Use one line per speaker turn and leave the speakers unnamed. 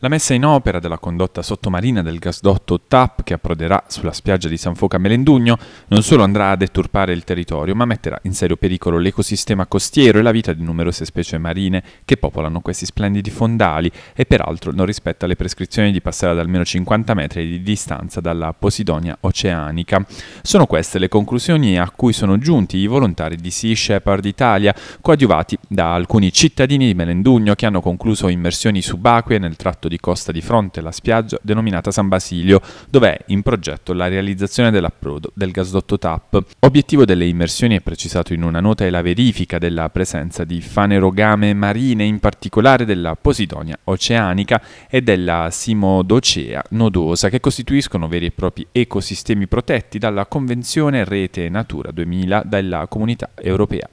La messa in opera della condotta sottomarina del gasdotto TAP che approderà sulla spiaggia di San Foca Melendugno non solo andrà a deturpare il territorio, ma metterà in serio pericolo l'ecosistema costiero e la vita di numerose specie marine che popolano questi splendidi fondali e peraltro non rispetta le prescrizioni di passare ad almeno 50 metri di distanza dalla Posidonia oceanica. Sono queste le conclusioni a cui sono giunti i volontari di Sea Shepherd Italia, coadiuvati da alcuni cittadini di Melendugno che hanno concluso immersioni subacquee nel tratto tratto di costa di fronte alla spiaggia denominata San Basilio, dove è in progetto la realizzazione dell'approdo del gasdotto TAP. Obiettivo delle immersioni è precisato in una nota è la verifica della presenza di fanerogame marine, in particolare della Posidonia oceanica e della Simodocea nodosa, che costituiscono veri e propri ecosistemi protetti dalla Convenzione Rete Natura 2000 della Comunità Europea.